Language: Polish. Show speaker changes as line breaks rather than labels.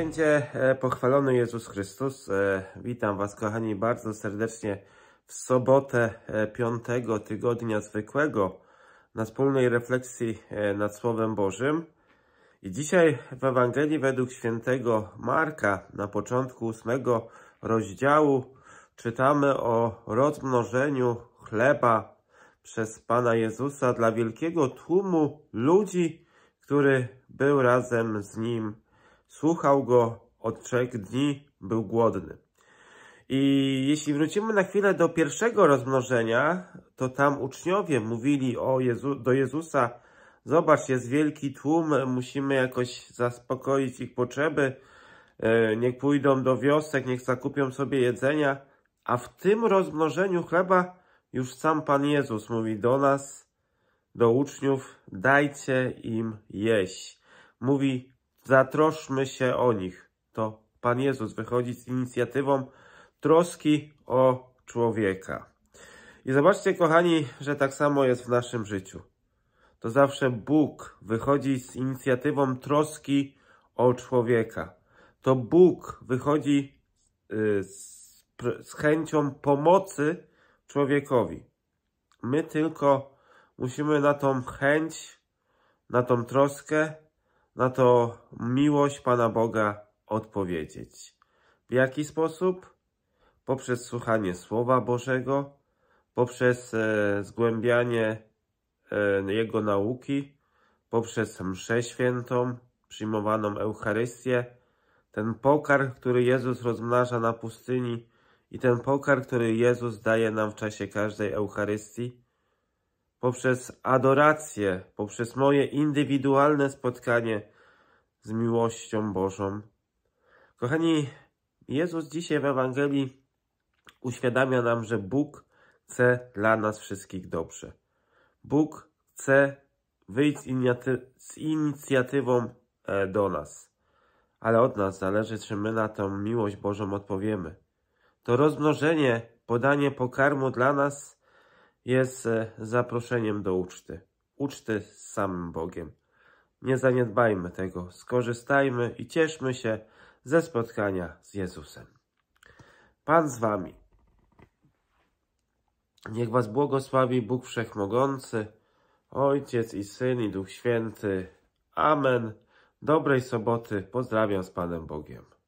będzie e, pochwalony Jezus Chrystus. E, witam Was, kochani, bardzo serdecznie w sobotę e, piątego tygodnia zwykłego na wspólnej refleksji nad Słowem Bożym. I dzisiaj w Ewangelii według świętego Marka na początku ósmego rozdziału czytamy o rozmnożeniu chleba przez Pana Jezusa dla wielkiego tłumu ludzi, który był razem z Nim Słuchał go od trzech dni, był głodny. I jeśli wrócimy na chwilę do pierwszego rozmnożenia, to tam uczniowie mówili o Jezu, do Jezusa, zobacz, jest wielki tłum, musimy jakoś zaspokoić ich potrzeby, e, niech pójdą do wiosek, niech zakupią sobie jedzenia, a w tym rozmnożeniu chleba już sam Pan Jezus mówi do nas, do uczniów, dajcie im jeść. Mówi, Zatroszmy się o nich. To Pan Jezus wychodzi z inicjatywą troski o człowieka. I zobaczcie, kochani, że tak samo jest w naszym życiu. To zawsze Bóg wychodzi z inicjatywą troski o człowieka. To Bóg wychodzi y, z, z chęcią pomocy człowiekowi. My tylko musimy na tą chęć, na tą troskę na to miłość Pana Boga odpowiedzieć. W jaki sposób? Poprzez słuchanie Słowa Bożego, poprzez e, zgłębianie e, Jego nauki, poprzez mszę świętą, przyjmowaną Eucharystię, ten pokarm, który Jezus rozmnaża na pustyni i ten pokarm, który Jezus daje nam w czasie każdej Eucharystii, poprzez adorację, poprzez moje indywidualne spotkanie z miłością Bożą. Kochani, Jezus dzisiaj w Ewangelii uświadamia nam, że Bóg chce dla nas wszystkich dobrze. Bóg chce wyjść z, inicjatywą e, do nas. Ale od nas zależy, czy my na tę miłość Bożą odpowiemy. To rozmnożenie, podanie pokarmu dla nas jest e, zaproszeniem do uczty. Uczty z samym Bogiem. Nie zaniedbajmy tego, skorzystajmy i cieszmy się ze spotkania z Jezusem. Pan z Wami. Niech Was błogosławi Bóg Wszechmogący, Ojciec i Syn i Duch Święty. Amen. Dobrej soboty. Pozdrawiam z Panem Bogiem.